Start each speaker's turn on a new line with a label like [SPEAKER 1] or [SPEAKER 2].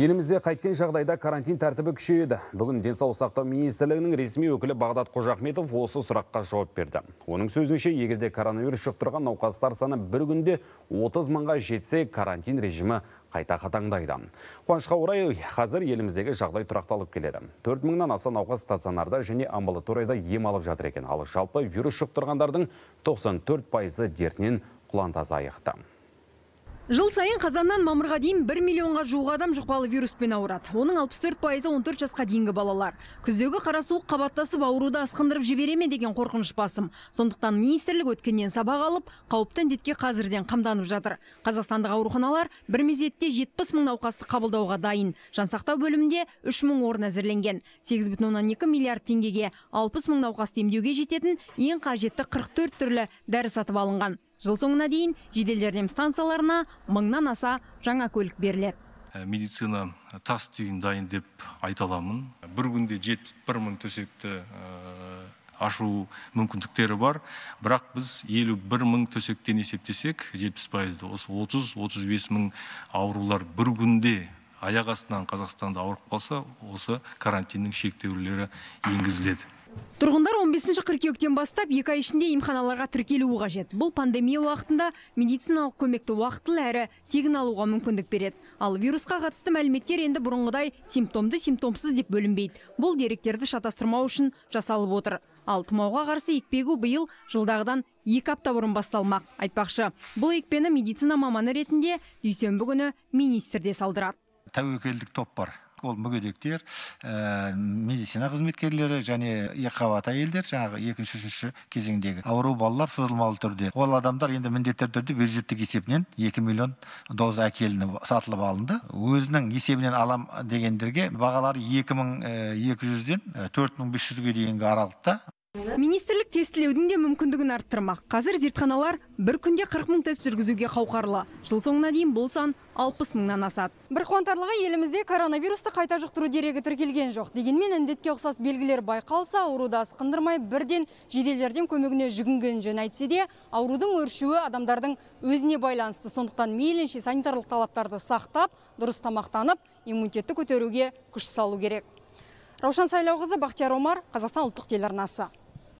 [SPEAKER 1] Елімізде қайткен жағдайда карантин тәртібі күшейеді. Бүгін денсаулық сақтау министрлігінің ресми өкілі Бағдат Қожахметов осы сұраққа жауап берді. Оның сөзінше, егерде коронавирус жұқтырған науқастар саны бір күнде 30 мыңға жетсе, карантин режимі қайта қатаңдайды. Қуанышқа орай, қазір еліміздегі жағдай тұрақталып келеді. 4 мыңнан аса науқас стационарда және амбулаторияда ем алып жатыр екен. Ал жалпы вирус жұқтырғандардың 94 пайызы дертінен құлантаза айықты.
[SPEAKER 2] Жыл сайын қазаннан мамырға дейін 1 миллионға жуық адам жұқпалы вируспен ауырады. Оның 64 пайызы 14 жасқа дейінгі балалар. Күздегі қара суық қабаттасып ауруды асқындырып жібере ме деген қорқыныш басым. Сондықтан министрлік өткеннен сабақ алып, қауіпті індетке қазірден қамданып жатыр. Қазақстандық ауруханалар бір мезетте 70 мың науқасты қабылдауға дайын. Жансақтау бөлімінде 3 мың орын әзірленген. 8,2 миллиард теңгеге 60 мың науқасты емдеуге жететін ең қажетті 44 түрлі дәрі сатып алынған жыл соңына дейін жедел жәрдем станцияларына мыңнан аса жаңа көлік беріледі
[SPEAKER 3] ә, медицина тас түйін дайын деп айта аламын бір күнде жетпіс бір мың төсекті ә, ашу мүмкіндіктері бар бірақ біз елу бір мың төсектен есептесек жетпіс пайызды осы отыз отыз бес мың аурулар бір күнде аяқ астынан қазақстанда ауырып қалса осы карантиннің шектеулері енгізіледі
[SPEAKER 2] Тұрғындар 15-ші қыркүйектен бастап екі ай ішінде емханаларға тіркелуі қажет. Бұл пандемия уақытында медициналық көмекті уақытылы әрі тегін алуға мүмкіндік береді. Ал вирусқа қатысты мәліметтер енді бұрынғыдай симптомды симптомсыз деп бөлінбейді. Бұл деректерді шатастырмау үшін жасалып отыр. Ал тұмауға қарсы екпегу биыл жылдағыдан екі апта бұрын басталмақ. Айтпақшы, бұл екпені медицина маманы ретінде дүйсенбі күні министр де салдырады.
[SPEAKER 4] Тәуекелдік топ бар ол мүгедектер ә, медицина қызметкерлері және екіқабат әйелдер жаңағы екінші үшінші кезеңдегі ауру балалар созылмалы түрде ол адамдар енді міндетті түрде бюджеттік есебінен екі миллион доза әкелініп сатылып алынды өзінің есебінен алам дегендерге бағалары екі мың э, екі жүзден э, төрт мың бес жүзге дейінгі аралықта
[SPEAKER 2] министрлік тестілеудің де мүмкіндігін арттырмақ қазір зертханалар бір күнде қырық мың тест жүргізуге қауқарлы жыл соңына дейін бұл сан алпыс мыңнан асады бір қуантарлығы елімізде коронавирусты қайта жұқтыру дерегі тіркелген жоқ дегенмен індетке ұқсас белгілер байқалса ауруды асқындырмай бірден жедел жәрдем көмегіне жүгінген жөн әйтсе де аурудың өршуі адамдардың өзіне байланысты сондықтан мейлінше санитарлық талаптарды сақтап дұрыс тамақтанып иммунитетті көтеруге күш салу керек раушан сайлауқызы бақтияр омар қазақстан ұлттық телеарнасы